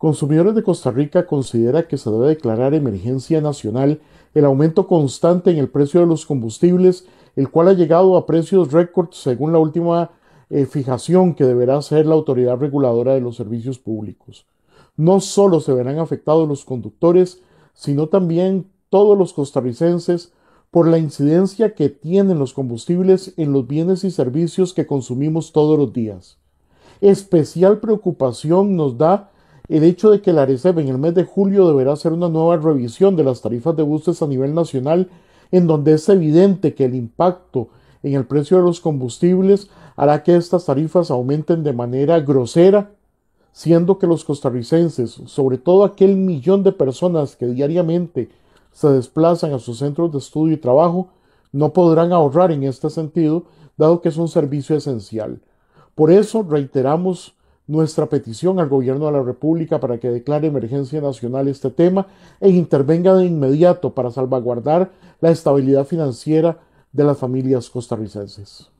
Consumidores de Costa Rica considera que se debe declarar emergencia nacional el aumento constante en el precio de los combustibles, el cual ha llegado a precios récord según la última eh, fijación que deberá hacer la autoridad reguladora de los servicios públicos. No solo se verán afectados los conductores, sino también todos los costarricenses por la incidencia que tienen los combustibles en los bienes y servicios que consumimos todos los días. Especial preocupación nos da el hecho de que la ARECEP en el mes de julio deberá hacer una nueva revisión de las tarifas de buses a nivel nacional, en donde es evidente que el impacto en el precio de los combustibles hará que estas tarifas aumenten de manera grosera, siendo que los costarricenses, sobre todo aquel millón de personas que diariamente se desplazan a sus centros de estudio y trabajo, no podrán ahorrar en este sentido, dado que es un servicio esencial. Por eso reiteramos nuestra petición al Gobierno de la República para que declare emergencia nacional este tema e intervenga de inmediato para salvaguardar la estabilidad financiera de las familias costarricenses.